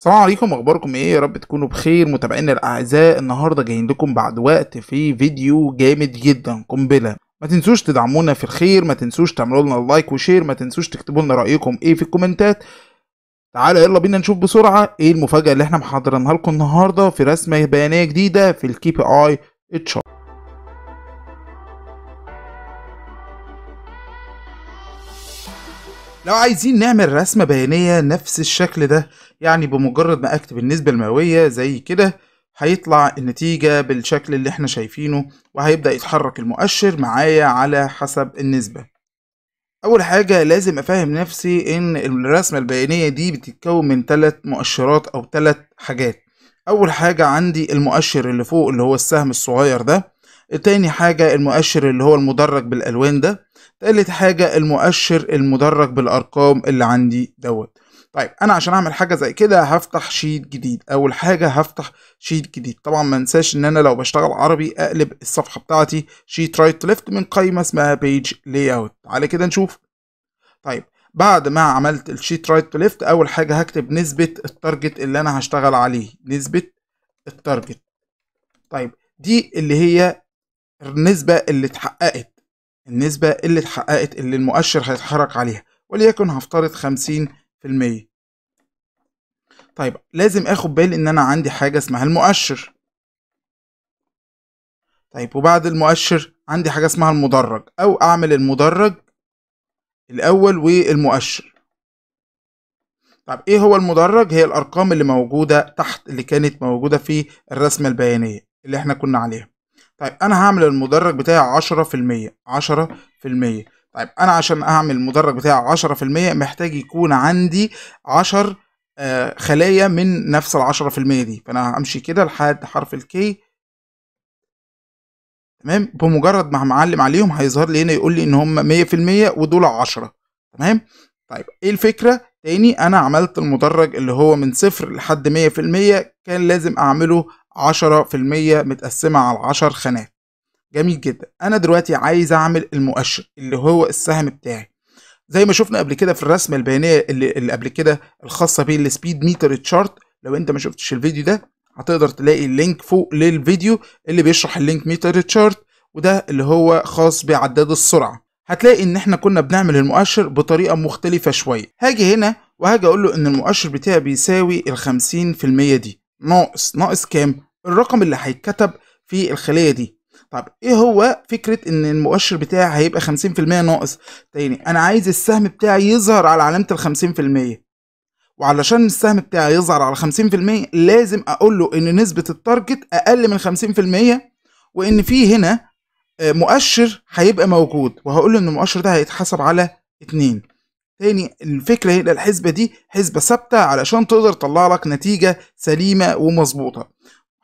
السلام عليكم اخباركم ايه يا رب تكونوا بخير متابعينا الاعزاء النهارده جايين لكم بعد وقت في فيديو جامد جدا قنبله ما تنسوش تدعمونا في الخير ما تنسوش تعملوا لنا لايك وشير ما تنسوش تكتبوا لنا رايكم ايه في الكومنتات تعالى يلا بينا نشوف بسرعه ايه المفاجاه اللي احنا محضرينها لكم النهارده في رسمه بيانيه جديده في الكي بي اي اتشارت لو عايزين نعمل رسمة بيانية نفس الشكل ده يعني بمجرد ما اكتب النسبة المئوية زي كده هيطلع النتيجة بالشكل اللي احنا شايفينه وهيبدأ يتحرك المؤشر معايا على حسب النسبة أول حاجة لازم أفهم نفسي إن الرسمة البيانية دي بتتكون من تلات مؤشرات أو تلات حاجات أول حاجة عندي المؤشر اللي فوق اللي هو السهم الصغير ده تاني حاجة المؤشر اللي هو المدرج بالألوان ده تالت حاجة المؤشر المدرج بالأرقام اللي عندي دوت طيب انا عشان اعمل حاجه زي كده هفتح شيت جديد اول حاجه هفتح شيت جديد طبعا ما انساش ان انا لو بشتغل عربي اقلب الصفحه بتاعتي شيت رايت ليفت من قائمه اسمها بيج لاي اوت تعالى كده نشوف طيب بعد ما عملت الشيت رايت تو ليفت اول حاجه هكتب نسبه التارجت اللي انا هشتغل عليه نسبه التارجت طيب دي اللي هي النسبه اللي اتحققت النسبة اللي اتحققت اللي المؤشر هيتحرك عليها وليكن هفترض 50% طيب لازم اخد بالي ان انا عندي حاجة اسمها المؤشر طيب وبعد المؤشر عندي حاجة اسمها المدرج او اعمل المدرج الاول والمؤشر طب ايه هو المدرج هي الارقام اللي موجودة تحت اللي كانت موجودة في الرسمة البيانية اللي احنا كنا عليها طيب انا هعمل المدرج بتاعي 10% 10% طيب انا عشان اعمل المدرج بتاعي 10% محتاج يكون عندي 10 آه، خلايا من نفس ال 10% دي فانا همشي كده لحد حرف الكي تمام بمجرد ما معلم عليهم هيظهر لي هنا يقول لي ان هم 100% ودول 10 تمام طيب ايه الفكره تاني انا عملت المدرج اللي هو من صفر لحد 100% كان لازم اعمله 10% متقسمة على 10 خانات جميل جدا انا دلوقتي عايز اعمل المؤشر اللي هو السهم بتاعي زي ما شفنا قبل كده في الرسمه البيانيه اللي, اللي قبل كده الخاصه بالسبيد ميتر تشارت لو انت ما شفتش الفيديو ده هتقدر تلاقي اللينك فوق للفيديو اللي بيشرح اللينك ميتر تشارت وده اللي هو خاص بعداد السرعه هتلاقي ان احنا كنا بنعمل المؤشر بطريقه مختلفه شويه هاجي هنا وهاجي اقول له ان المؤشر بتاعي بيساوي ال 50% دي ناقص ناقص كام الرقم اللي هيتكتب في الخليه دي طب ايه هو فكره ان المؤشر بتاعي هيبقى 50% ناقص تاني انا عايز السهم بتاعي يظهر على علامه ال 50% وعلشان السهم بتاعي يظهر على 50% لازم اقول له ان نسبه التارجت اقل من 50% وان في هنا آه، مؤشر هيبقى موجود وهقول له ان المؤشر ده هيتحسب على 2 تاني الفكرة هنا الحسبة دي حسبة ثابتة علشان تقدر تطلع لك نتيجة سليمة ومظبوطة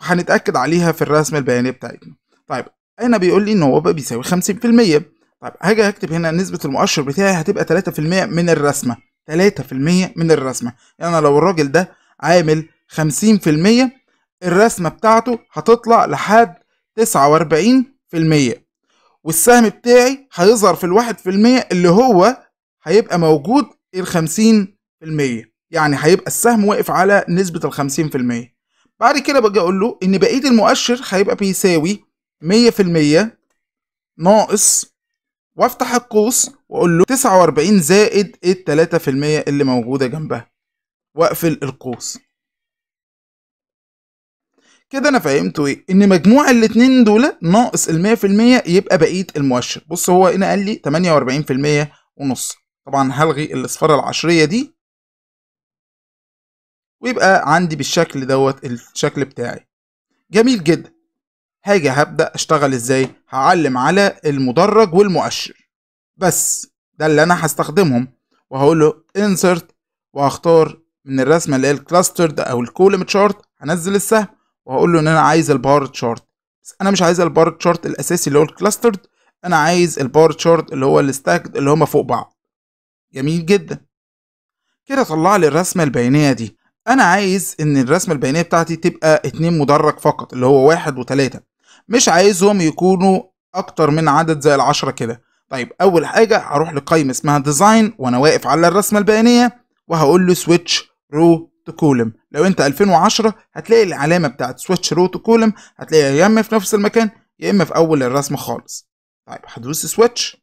هنتأكد عليها في الرسم البيانية بتاعتنا طيب أنا بيقول لي إن هو بقى بيساوي 50% طيب هاجي اكتب هنا نسبة المؤشر بتاعي هتبقى 3% من الرسمة 3% من الرسمة يعني لو الراجل ده عامل 50% الرسمة بتاعته هتطلع لحد 49% والسهم بتاعي هيظهر في الواحد في المية اللي هو هيبقى موجود ال 50% يعني هيبقى السهم واقف على نسبة ال 50% بعد كده باجي اقول له ان بقية المؤشر هيبقى بيساوي 100% ناقص وافتح القوس واقول له 49 زائد ال 3% اللي موجودة جنبها واقفل القوس كده انا فهمته ايه ان مجموع الاتنين دول ناقص ال 100% يبقى بقيه المؤشر بص هو هنا قال لي 48% ونص طبعا هلغي الاصفارة العشرية دي ويبقى عندي بالشكل دوت الشكل بتاعي جميل جدا هاجي هبدأ اشتغل ازاي هعلم على المدرج والمؤشر بس ده اللي انا هستخدمهم وهقول له insert وهختار من الرسمه اللي هي الكلاسترد او الكولم تشارت هنزل السهم وهقول له ان انا عايز البار تشارت بس انا مش عايز البار تشارت الاساسي اللي هو الكلاسترد انا عايز البار تشارت اللي هو الستاكد اللي هما فوق بعض جميل جدا كده طلع لي الرسمة البيانية دي انا عايز ان الرسمة البيانية بتاعتي تبقى اتنين مدرج فقط اللي هو واحد وتلاتة مش عايزهم يكونوا اكتر من عدد زي العشرة كده طيب اول حاجة هروح لقائمة اسمها ديزاين وانا واقف على الرسمة البيانية وهقول له سويتش رو تو كولم لو انت 2010 هتلاقي العلامة بتاعت سويتش رو تو كولم هتلاقيها يا اما في نفس المكان يا اما في اول الرسمة خالص طيب هدوس سويتش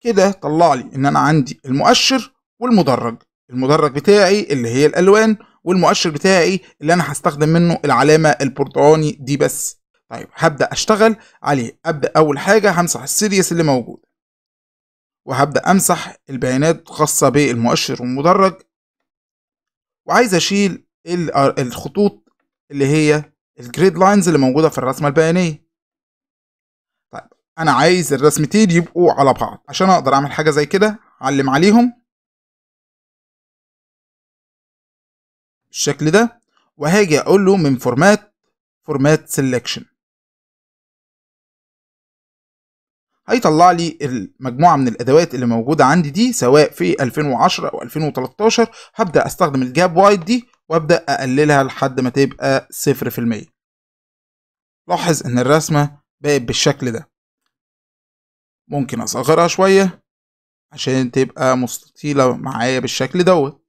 كده طلع لي ان انا عندي المؤشر والمدرج المدرج بتاعي اللي هي الالوان والمؤشر بتاعي اللي انا هستخدم منه العلامه البرتقاني دي بس طيب هبدا اشتغل عليه ابدا اول حاجه همسح السيريس اللي موجود وهبدا امسح البيانات خاصه بالمؤشر والمدرج وعايز اشيل الخطوط اللي هي الجريد لاينز اللي موجوده في الرسمه البيانيه انا عايز الرسمتين يبقوا على بعض عشان اقدر اعمل حاجه زي كده اعلم عليهم بالشكل ده وهاجي اقول له من فورمات فورمات سيلكشن هيطلع لي المجموعه من الادوات اللي موجوده عندي دي سواء في 2010 او 2013 هبدا استخدم الجاب وايد دي وابدا اقللها لحد ما تبقى 0% لاحظ ان الرسمه بقت بالشكل ده ممكن اصغرها شوية عشان تبقى مستطيلة معايا بالشكل دوت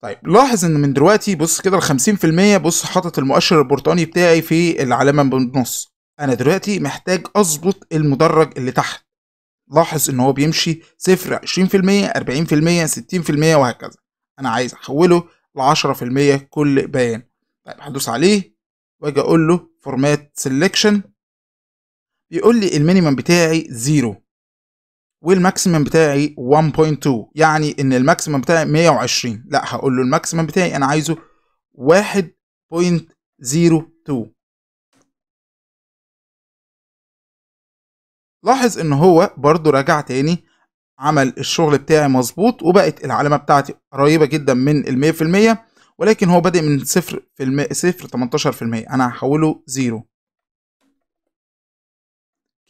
طيب لاحظ ان من دلوقتي بص كده الخمسين في المية بص حاطط المؤشر البرتقاني بتاعي في العلامة بالنص انا دلوقتي محتاج اظبط المدرج اللي تحت لاحظ ان هو بيمشي صفر عشرين في المية اربعين في المية ستين في المية وهكذا انا عايز احوله لعشرة في المية كل بيان طيب هدوس عليه واجي اقول له فورمات سيلكشن يقول لي المينيمم بتاعي زيرو والماكسيمم بتاعي 1.2 يعني ان الماكسيمم بتاعي 120 لا هقول له الماكسيمم بتاعي انا عايزه 1.02 لاحظ ان هو برضو رجع تاني عمل الشغل بتاعي مظبوط وبقت العلامة بتاعتي قريبة جدا من ال 100% ولكن هو بادئ من 0 في المية انا هحوله زيرو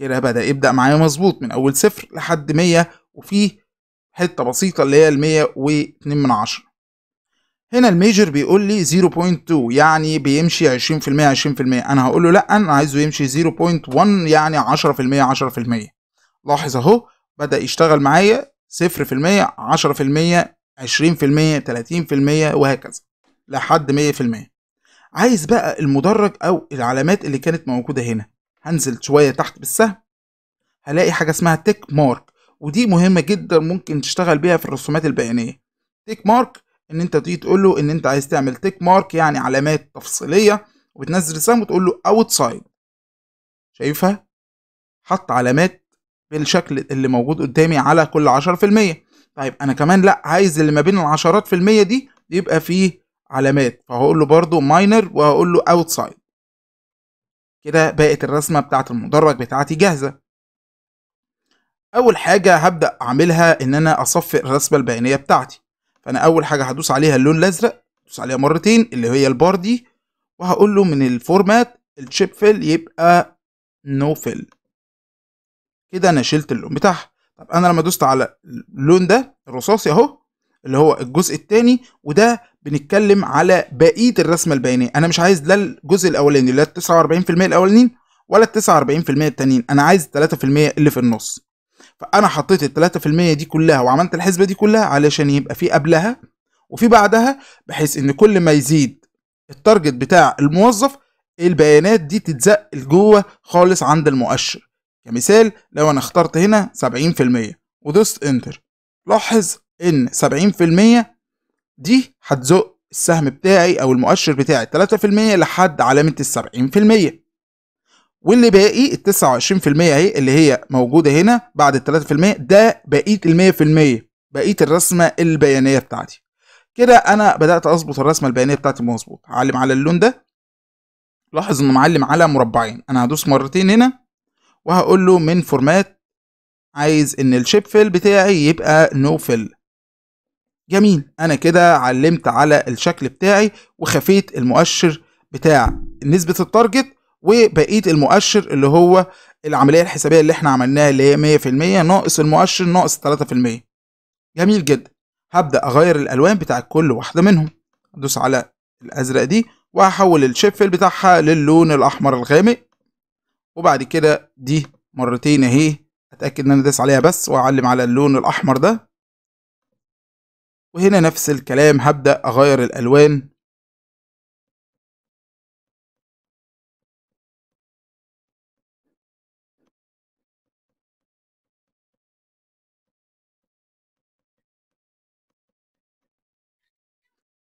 كده بدأ يبدأ معايا مظبوط من أول صفر لحد 100 وفيه حتة بسيطة اللي هي ال 102 من عشرة هنا الميجر بيقول لي 0.2 يعني بيمشي 20% 20% انا هقول له لا انا عايزه يمشي 0.1 يعني 10% 10% لاحظ اهو بدا يشتغل معايا 0% 10% 20% 30% وهكذا لحد 100% عايز بقى المدرج او العلامات اللي كانت موجوده هنا هنزل شوية تحت بالسهم هلاقي حاجة اسمها تيك مارك ودي مهمة جدا ممكن تشتغل بيها في الرسومات البيانية تيك مارك ان انت تيجي تقول له ان انت عايز تعمل تيك مارك يعني علامات تفصيلية وبتنزل السهم وتقول له اوتسايد شايفها حط علامات بالشكل اللي موجود قدامي على كل 10% طيب انا كمان لا عايز اللي ما بين العشرات في المية دي يبقى فيه علامات فهقول له برضو ماينر وهقول له اوتسايد كده بقت الرسمة بتاعة المدرج بتاعتي جاهزة أول حاجة هبدأ أعملها إن أنا أصفي الرسمة البيانية بتاعتي فأنا أول حاجة هدوس عليها اللون الأزرق هدوس عليها مرتين اللي هي البار دي وهقول له من الفورمات الشيب فيل يبقى نو no فيل كده أنا شلت اللون بتاعها طب أنا لما دوست على اللون ده الرصاصي أهو اللي هو الجزء الثاني وده بنتكلم على بقيه الرسمه البيانيه انا مش عايز لا الجزء الاولاني لا ال 49% الاولانيين ولا ال 49% الثانيين انا عايز ال 3% اللي في النص فانا حطيت ال 3% دي كلها وعملت الحسبه دي كلها علشان يبقى في قبلها وفي بعدها بحيث ان كل ما يزيد التارجت بتاع الموظف البيانات دي تتزق لجوه خالص عند المؤشر كمثال لو انا اخترت هنا 70% ودوست انتر لاحظ ان 70% دي هتزق السهم بتاعي او المؤشر بتاعي 3% لحد علامه ال 70% واللي باقي ال 29% اهي اللي هي موجوده هنا بعد ال 3% ده بقيه ال 100% بقيه الرسمه البيانيه بتاعتي كده انا بدات اظبط الرسمه البيانيه بتاعتي مظبوط علم على اللون ده لاحظ انه معلم على مربعين انا هدوس مرتين هنا وهقول له من فورمات عايز ان الشيب فيل بتاعي يبقى نو no فيل جميل انا كده علمت على الشكل بتاعي وخفيت المؤشر بتاع نسبة التارجت وبقية المؤشر اللي هو العملية الحسابية اللي احنا عملناها اللي هي 100% ناقص المؤشر ناقص 3% جميل جدا هبدأ أغير الألوان بتاع كل واحدة منهم أدوس على الأزرق دي وهحول الشيفل بتاعها للون الأحمر الغامق وبعد كده دي مرتين أهي أتأكد إن أنا داس عليها بس وأعلم على اللون الأحمر ده وهنا نفس الكلام هبدأ أغير الألوان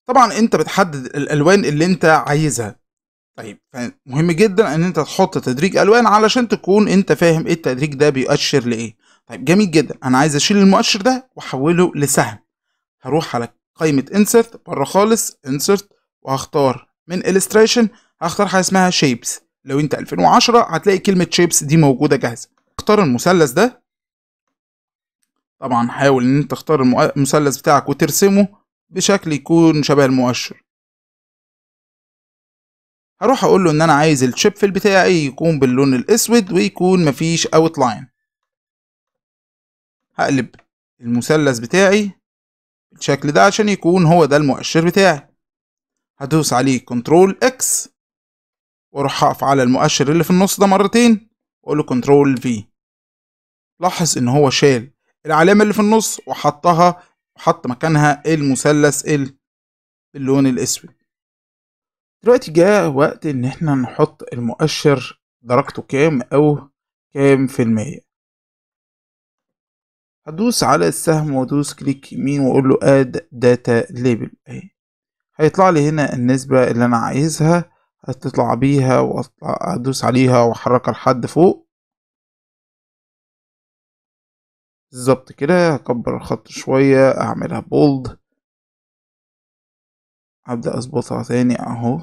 طبعا انت بتحدد الالوان اللي انت عايزها طيب مهم جدا ان انت تحط تدريج الوان علشان تكون انت فاهم ايه التدريج ده بيؤشر لايه طيب جميل جدا انا عايز اشيل المؤشر ده واحوله لسهم هروح على قائمة insert بره خالص insert وهختار من illustration هختار حاجة اسمها shapes لو انت 2010 هتلاقي كلمة shapes دي موجودة جاهزة اختار المثلث ده طبعا حاول ان انت تختار المثلث بتاعك وترسمه بشكل يكون شبه المؤشر هروح اقول له ان انا عايز في بتاعي يكون باللون الاسود ويكون مفيش اوت لاين هقلب المثلث بتاعي بالشكل ده عشان يكون هو ده المؤشر بتاعي هدوس عليه كنترول اكس واروح اقف على المؤشر اللي في النص ده مرتين واقول له كنترول في لاحظ ان هو شال العلامه اللي في النص وحطها وحط مكانها المثلث باللون الاسود دلوقتي جاء وقت ان احنا نحط المؤشر درجته كام او كام في المية هدوس على السهم وادوس كليك يمين واقول له اد داتا ليبل اهي هيطلع لي هنا النسبة اللي انا عايزها هتطلع بيها وادوس عليها واحركها لحد فوق بالظبط كده هكبر الخط شوية اعملها بولد هبدأ اظبطها تاني اهو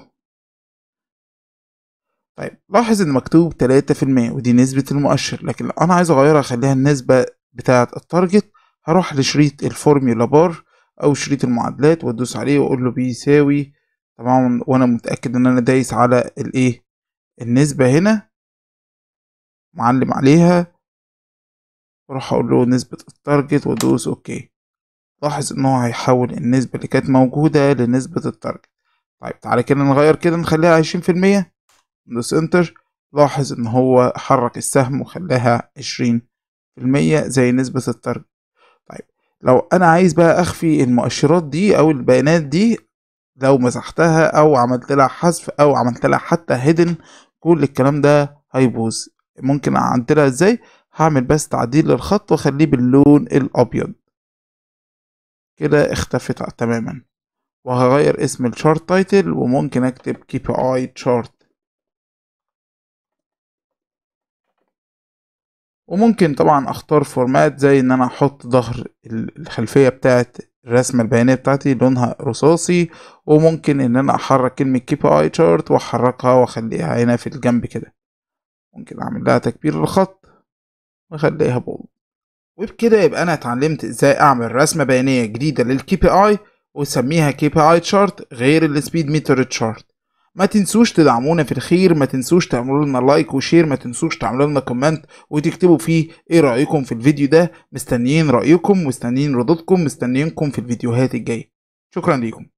طيب لاحظ ان مكتوب تلاتة في المية ودي نسبة المؤشر لكن انا عايز اغيرها اخليها النسبة بتاعة التارجت هروح لشريط الفورميولا بار او شريط المعادلات وادوس عليه واقول له بيساوي طبعا وانا متأكد ان انا دايس على الايه النسبة هنا معلم عليها اروح اقول له نسبة التارجت وادوس اوكي لاحظ ان هو هيحول النسبة اللي كانت موجودة لنسبة التارجت طيب تعالى كده نغير كده نخليها عشرين في المية ندوس انتر لاحظ ان هو حرك السهم وخلاها عشرين في المية زي نسبة التارجت طيب لو أنا عايز بقى أخفي المؤشرات دي أو البيانات دي لو مسحتها أو عملت لها حذف أو عملت لها حتى هيدن كل الكلام ده هيبوظ ممكن أعدلها إزاي هعمل بس تعديل للخط وأخليه باللون الأبيض كده اختفت تماما وهغير اسم الشارت تايتل وممكن اكتب كي بي اي شارت وممكن طبعا اختار فورمات زي ان انا احط ظهر الخلفية بتاعة الرسمة البيانية بتاعتي لونها رصاصي وممكن ان انا احرك كلمة كيب اي تشارت واحركها واخليها هنا في الجنب كده ممكن اعمل لها تكبير الخط واخليها بولد وبكده يبقى انا اتعلمت ازاي اعمل رسمة بيانية جديدة للكي بي اي واسميها كي بي اي تشارت غير السبيد ميتر تشارت ما تنسوش تدعمونا في الخير ما تنسوش تعملوا لنا لايك وشير ما تنسوش تعملوا لنا كومنت وتكتبوا فيه ايه رايكم في الفيديو ده مستنيين رايكم مستنيين ردودكم مستنيينكم في الفيديوهات الجايه شكرا ليكم